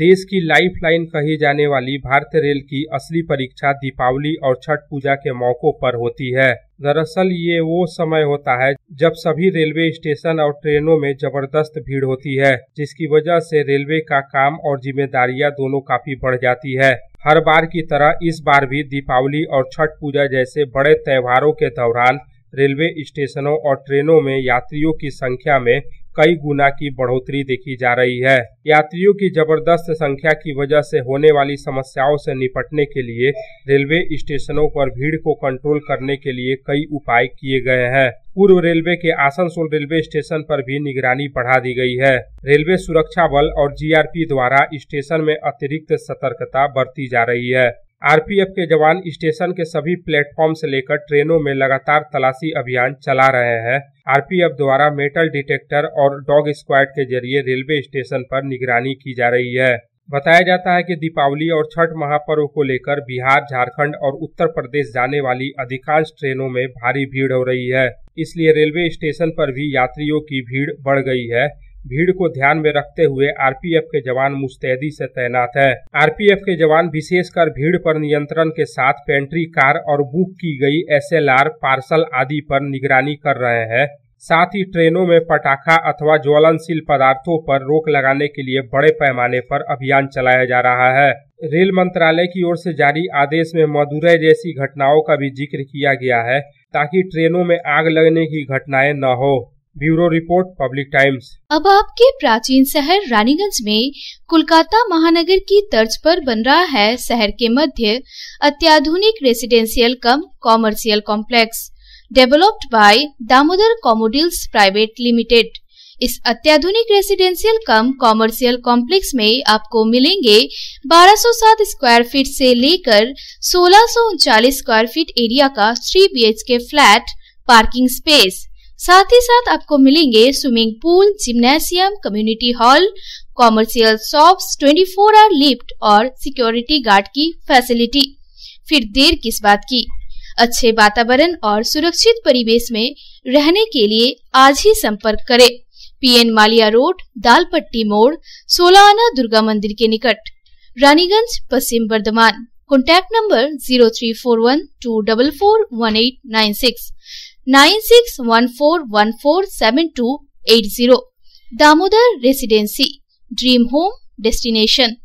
देश की लाइफलाइन कही जाने वाली भारतीय रेल की असली परीक्षा दीपावली और छठ पूजा के मौकों पर होती है दरअसल ये वो समय होता है जब सभी रेलवे स्टेशन और ट्रेनों में जबरदस्त भीड़ होती है जिसकी वजह से रेलवे का काम और जिम्मेदारियां दोनों काफी बढ़ जाती है हर बार की तरह इस बार भी दीपावली और छठ पूजा जैसे बड़े त्योहारों के दौरान रेलवे स्टेशनों और ट्रेनों में यात्रियों की संख्या में कई गुना की बढ़ोतरी देखी जा रही है यात्रियों की जबरदस्त संख्या की वजह से होने वाली समस्याओं से निपटने के लिए रेलवे स्टेशनों पर भीड़ को कंट्रोल करने के लिए कई उपाय किए गए हैं पूर्व रेलवे के आसनसोल रेलवे स्टेशन पर भी निगरानी बढ़ा दी गई है रेलवे सुरक्षा बल और जीआरपी द्वारा स्टेशन में अतिरिक्त सतर्कता बरती जा रही है आरपीएफ के जवान स्टेशन के सभी प्लेटफॉर्म से लेकर ट्रेनों में लगातार तलाशी अभियान चला रहे हैं आरपीएफ द्वारा मेटल डिटेक्टर और डॉग स्क्वाड के जरिए रेलवे स्टेशन पर निगरानी की जा रही है बताया जाता है कि दीपावली और छठ महापर्व को लेकर बिहार झारखंड और उत्तर प्रदेश जाने वाली अधिकांश ट्रेनों में भारी भीड़ हो रही है इसलिए रेलवे स्टेशन पर भी यात्रियों की भीड़ बढ़ गई है भीड़ को ध्यान में रखते हुए आरपीएफ के जवान मुस्तैदी से तैनात है आरपीएफ के जवान विशेषकर भीड़ पर नियंत्रण के साथ पेंट्री कार और बुक की गई एसएलआर पार्सल आदि पर निगरानी कर रहे हैं साथ ही ट्रेनों में पटाखा अथवा ज्वलनशील पदार्थों पर रोक लगाने के लिए बड़े पैमाने पर अभियान चलाया जा रहा है रेल मंत्रालय की ओर से जारी आदेश में मदुरई जैसी घटनाओं का भी जिक्र किया गया है ताकि ट्रेनों में आग लगने की घटनाएं न हो ब्यूरो रिपोर्ट पब्लिक टाइम्स अब आपके प्राचीन शहर रानीगंज में कोलकाता महानगर की तर्ज पर बन रहा है शहर के मध्य अत्याधुनिक residential cum commercial complex developed by Damodar Commodils private limited इस अत्याधुनिक रेसिडेंशियल कम कॉमर्शियल कॉम्प्लेक्स में आपको मिलेंगे 1207 स्क्वायर फीट से लेकर सोलह स्क्वायर फीट एरिया का three B flat parking space साथ ही साथ आपको मिलेंगे swimming pool gymnasium community hall commercial shop 24 four hour lift और सिक्योरिटी गार्ड की फैसिलिटी फिर देर किस बात की अच्छे वातावरण और सुरक्षित परिवेश में रहने के लिए आज ही संपर्क करें पीएन मालिया रोड दालपट्टी मोड़ सोलाना दुर्गा मंदिर के निकट Raniganj Paschim Bardhaman contact number zero three four one two double four one eight nine six 9614147280. Damodar Residency Dream Home Destination